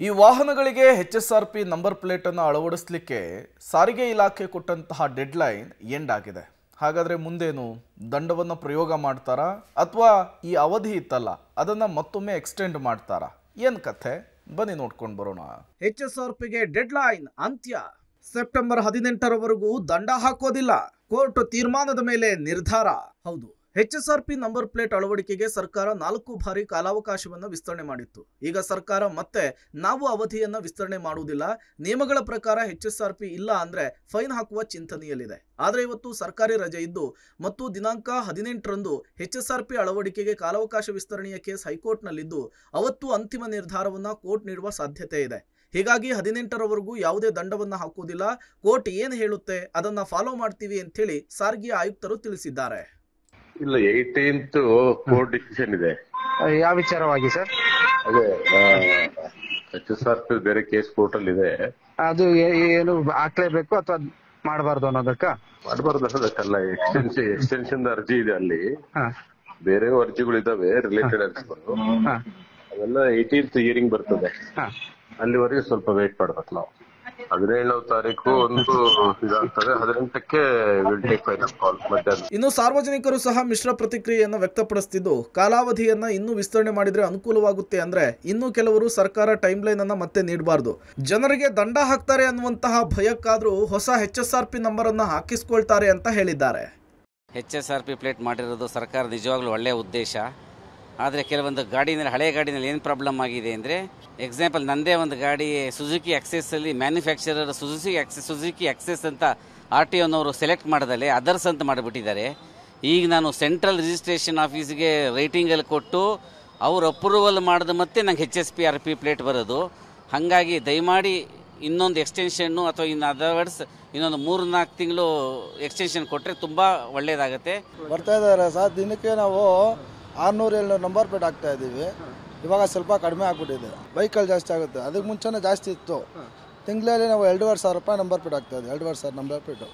ಈ ವಾಹನಗಳಿಗೆ H S R P number ಪ್ಲೇಟನ್ನು ಅಳವಡಿಸಲಿಕ್ಕೆ ಸಾರಿಗೆ ಇಲಾಖೆ ಕೊಟ್ಟಂತಹ ಡೆಡ್ಲೈನ್ ಎಂಡ್ ಆಗಿದೆ ಹಾಗಾದರೆ ಮುಂದೇನು ದಂಡವನ್ನು ಪ್ರಯೋಗ ಮಾಡ್ತಾರಾ ಅಥವಾ ಈ ಅವಧಿ ಇತ್ತಲ್ಲ ಅದನ್ನು ಮತ್ತೊಮ್ಮೆ ಎಕ್ಸ್ಟೆಂಡ್ ಮಾಡ್ತಾರಾ ಏನು ಕಥೆ ಬನ್ನಿ ನೋಡ್ಕೊಂಡು ಬರೋಣ ಎಚ್ ಎಸ್ ಆರ್ ಪಿಗೆ ಡೆಡ್ಲೈನ್ ಅಂತ್ಯ ಸೆಪ್ಟೆಂಬರ್ ಹದಿನೆಂಟರವರೆಗೂ ದಂಡ ಹಾಕೋದಿಲ್ಲ ಕೋರ್ಟ್ ತೀರ್ಮಾನದ ಮೇಲೆ ನಿರ್ಧಾರ ಹೌದು ಎಚ್ಎಸ್ಆರ್ಪಿ ಪಿ ನಂಬರ್ ಪ್ಲೇಟ್ ಅಳವಡಿಕೆಗೆ ಸರ್ಕಾರ ನಾಲ್ಕು ಬಾರಿ ಕಾಲಾವಕಾಶವನ್ನು ವಿಸ್ತರಣೆ ಮಾಡಿತ್ತು ಈಗ ಸರ್ಕಾರ ಮತ್ತೆ ನಾವು ಅವಧಿಯನ್ನು ವಿಸ್ತರಣೆ ಮಾಡುವುದಿಲ್ಲ ನಿಯಮಗಳ ಪ್ರಕಾರ ಎಚ್ಎಸ್ಆರ್ಪಿ ಪಿ ಇಲ್ಲ ಅಂದ್ರೆ ಫೈನ್ ಹಾಕುವ ಚಿಂತನೆಯಲ್ಲಿದೆ ಆದರೆ ಇವತ್ತು ಸರ್ಕಾರಿ ರಜೆ ಇದ್ದು ಮತ್ತು ದಿನಾಂಕ ಹದಿನೆಂಟರಂದು ಎಚ್ಎಸ್ಆರ್ಪಿ ಪಿ ಅಳವಡಿಕೆಗೆ ಕಾಲಾವಕಾಶ ವಿಸ್ತರಣೆಯ ಕೇಸ್ ಹೈಕೋರ್ಟ್ನಲ್ಲಿದ್ದು ಅವತ್ತು ಅಂತಿಮ ನಿರ್ಧಾರವನ್ನು ಕೋರ್ಟ್ ನೀಡುವ ಸಾಧ್ಯತೆ ಇದೆ ಹೀಗಾಗಿ ಹದಿನೆಂಟರವರೆಗೂ ಯಾವುದೇ ದಂಡವನ್ನು ಹಾಕುವುದಿಲ್ಲ ಕೋರ್ಟ್ ಏನು ಹೇಳುತ್ತೆ ಅದನ್ನು ಫಾಲೋ ಮಾಡ್ತೀವಿ ಅಂತ ಹೇಳಿ ಸಾರಿಗೆ ಆಯುಕ್ತರು ತಿಳಿಸಿದ್ದಾರೆ ಇಲ್ಲ ಏಯ್ಟೀನ್ತ್ ಕೋರ್ಟ್ ಡಿಸಿಷನ್ ಇದೆ ಯಾವ ವಿಚಾರವಾಗಿ ಸರ್ ಅದೇ ಎಚ್ ಎಸ್ ಆರ್ ಬೇರೆ ಕೇಸ್ ಕೋರ್ಟ್ ಅಲ್ಲಿ ಇದೆ ಅದು ಏನು ಏನು ಹಾಕ್ಲೇಬೇಕು ಅಥವಾ ಮಾಡಬಾರ್ದು ಅನ್ನೋದಕ್ಕ ಮಾಡಬಾರ್ದು ಅನ್ನೋದಕ್ಕಲ್ಲ ಎಕ್ಸ್ಟೆನ್ಷನ್ ಎಕ್ಸ್ಟೆನ್ಷನ್ ಅರ್ಜಿ ಇದೆ ಅಲ್ಲಿ ಹಾ ಬೇರೆ ಇದಾವೆ ರಿಲೇಟೆಡ್ ಅರ್ಜಿಗಳು ಹಾ ಅವೆಲ್ಲ ಏಯ್ಟೀನ್ತ್ ಇಯರಿಂಗ್ ಬರ್ತದೆ ಹಾ ಅಲ್ಲಿವರೆಗೆ ಸ್ವಲ್ಪ ವೇಟ್ ಮಾಡ್ಬೇಕು ನಾವು ಹದಿನೇಳನೇ ತಾರೀಕು ಒಂದು ಇದಾಗ್ತದೆ ಹದಿನೆಂಟಕ್ಕೆ ಇನ್ನು ಸಾರ್ವಜನಿಕರು ಸಹ ಮಿಶ್ರ ಪ್ರತಿಕ್ರಿಯೆಯನ್ನು ವ್ಯಕ್ತಪಡಿಸುತ್ತಿದ್ದು ಕಾಲಾವಧಿಯನ್ನ ಇನ್ನೂ ವಿಸ್ತರಣೆ ಮಾಡಿದ್ರೆ ಅನುಕೂಲವಾಗುತ್ತೆ ಅಂದ್ರೆ ಇನ್ನು ಕೆಲವರು ಸರ್ಕಾರ ಟೈಮ್ ಲೈನ್ ಅನ್ನ ಮತ್ತೆ ನೀಡಬಾರದು ಜನರಿಗೆ ದಂಡ ಹಾಕ್ತಾರೆ ಅನ್ನುವಂತಹ ಭಯಕ್ಕಾದ್ರೂ ಹೊಸ H S R P number ಅನ್ನ ಹಾಕಿಸ್ಕೊಳ್ತಾರೆ ಅಂತ ಹೇಳಿದ್ದಾರೆ H S R P plate ಮಾಡಿರೋದು ಸರ್ಕಾರ ನಿಜವಾಗ್ಲೂ ಒಳ್ಳೆಯ ಉದ್ದೇಶ ಆದರೆ ಕೆಲವೊಂದು ಗಾಡಿನಲ್ಲಿ ಹಳೆ ಗಾಡಿನಲ್ಲಿ ಏನು ಪ್ರಾಬ್ಲಮ್ ಆಗಿದೆ ಅಂದರೆ ಎಕ್ಸಾಂಪಲ್ ನನ್ನದೇ ಒಂದು ಗಾಡಿ ಸುಜುಕಿ ಆಕ್ಸೆಸ್ಸಲ್ಲಿ manufacturer Suzuki Access Suzuki Access ಅಂತ ಆರ್ ಟಿ ಒನವರು ಸೆಲೆಕ್ಟ್ ಮಾಡಿದಲ್ಲಿ ಅದರ್ಸ್ ಅಂತ ಮಾಡಿಬಿಟ್ಟಿದ್ದಾರೆ ಈಗ ನಾನು ಸೆಂಟ್ರಲ್ ರಿಜಿಸ್ಟ್ರೇಷನ್ ಆಫೀಸ್ಗೆ ರೇಟಿಂಗಲ್ಲಿ ಕೊಟ್ಟು ಅವರು ಅಪ್ರೂವಲ್ ಮಾಡಿದ ಮತ್ತೆ ನಂಗೆ H S P R P plate ಬರೋದು ಹಾಗಾಗಿ ದಯಮಾಡಿ ಇನ್ನೊಂದು ಎಕ್ಸ್ಟೆನ್ಷನ್ನು ಅಥವಾ ಇನ್ನು ಅದರ್ಸ್ ಇನ್ನೊಂದು ಮೂರು ನಾಲ್ಕು ತಿಂಗಳು ಎಕ್ಸ್ಟೆನ್ಷನ್ ಕೊಟ್ಟರೆ ತುಂಬ ಒಳ್ಳೆಯದಾಗುತ್ತೆ ಬರ್ತಾ ಇದ್ದಾರೆ ಸರ್ ದಿನಕ್ಕೆ ನಾವು ಆರುನೂರು ಏಳ್ನೂರು ನಂಬರ್ ಪ್ಲೇಟ್ ಹಾಕ್ತಾ ಇದ್ದೀವಿ ಇವಾಗ ಸ್ವಲ್ಪ ಕಡಿಮೆ ಆಗ್ಬಿಟ್ಟಿದೆ ಬೈಕಲ್ಲಿ ಜಾಸ್ತಿ ಆಗುತ್ತೆ ಅದಕ್ಕೆ ಮುಂಚೆನೇ ಜಾಸ್ತಿ ಇತ್ತು ತಿಂಗಳಲ್ಲಿ ನಾವು ಎರಡೂವರೆ ಸಾವಿರ ರೂಪಾಯಿ ನಂಬರ್ ಪ್ಲೇಟ್ ಆಗ್ತಾ ಇದೆ ಎರಡೂವರೆ ಸಾವಿರ ನಂಬರ್ ಪ್ಲೇಟು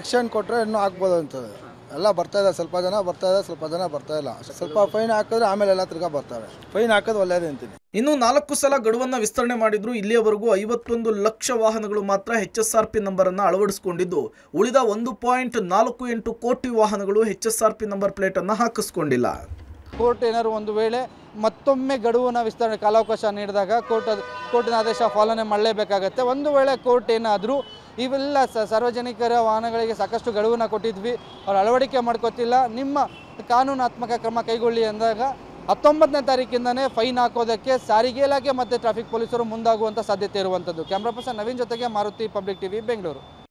ಎಕ್ಸ್ಚೇಂಜ್ ಕೊಟ್ಟರೆ ಇನ್ನೂ ಆಗ್ಬೋದು ಅಂತದೆ ಎಲ್ಲ ಬರ್ತಾ ಇದೆ ಸ್ವಲ್ಪ ಜನ ಬರ್ತಾ ಇದೆ ಸ್ವಲ್ಪ ಜನ ಬರ್ತಾ ಇಲ್ಲ ಸ್ವಲ್ಪ ಫೈನ್ ಹಾಕಿದ್ರೆ ಆಮೇಲೆ ಎಲ್ಲ ತಿರ್ಗಾ ಬರ್ತಾವೆ ಫೈನ್ ಹಾಕೋದು ಒಳ್ಳೆಯದೇ ಅಂತೀನಿ ಇನ್ನು ನಾಲ್ಕು ಸಲ ಗಡುವನ್ನು ವಿಸ್ತರಣೆ ಮಾಡಿದ್ರು ಇಲ್ಲಿಯವರೆಗೂ ಐವತ್ತೊಂದು ಲಕ್ಷ ವಾಹನಗಳು ಮಾತ್ರ H S R P number ಅನ್ನ ಅಳವಡಿಸಿಕೊಂಡಿದ್ದು ಉಳಿದ ಒಂದು ಪಾಯಿಂಟ್ ನಾಲ್ಕು ಎಂಟು ಕೋಟಿ ವಾಹನಗಳು H S R P number plate ಅನ್ನು ಹಾಕಿಸ್ಕೊಂಡಿಲ್ಲ ಕೋರ್ಟ್ ಏನಾದ್ರು ಒಂದು ವೇಳೆ ಮತ್ತೊಮ್ಮೆ ಗಡುವನ್ನು ವಿಸ್ತರಣೆ ಕಾಲಾವಕಾಶ ನೀಡಿದಾಗ ಕೋರ್ಟ್ ಕೋರ್ಟಿನ ಆದೇಶ ಪಾಲನೆ ಮಾಡಲೇಬೇಕಾಗತ್ತೆ ಒಂದು ವೇಳೆ ಕೋರ್ಟ್ ಏನಾದರೂ ಇವೆಲ್ಲ ಸಾರ್ವಜನಿಕರ ವಾಹನಗಳಿಗೆ ಸಾಕಷ್ಟು ಗಡುವನ್ನು ಕೊಟ್ಟಿದ್ವಿ ಅವ್ರು ಅಳವಡಿಕೆ ಮಾಡ್ಕೋತಿಲ್ಲ ನಿಮ್ಮ ಕಾನೂನಾತ್ಮಕ ಕ್ರಮ ಕೈಗೊಳ್ಳಿ ಅಂದಾಗ ಹತ್ತೊಂಬತ್ತನೇ ತಾರೀಕಿಂದನೇ ಫೈನ್ ಹಾಕೋದಕ್ಕೆ ಸಾರಿಗೆ ಇಲಾಖೆ ಮತ್ತು ಟ್ರಾಫಿಕ್ ಪೊಲೀಸರು ಮುಂದಾಗುವಂಥ ಸಾಧ್ಯತೆ ಇರುವಂಥದ್ದು ಕ್ಯಾಮ್ರಾ ಪರ್ಸನ್ ನವೀನ್ ಜೊತೆಗೆ ಮಾರುತಿ ಪಬ್ಲಿಕ್ ಟಿವಿ ಬೆಂಗಳೂರು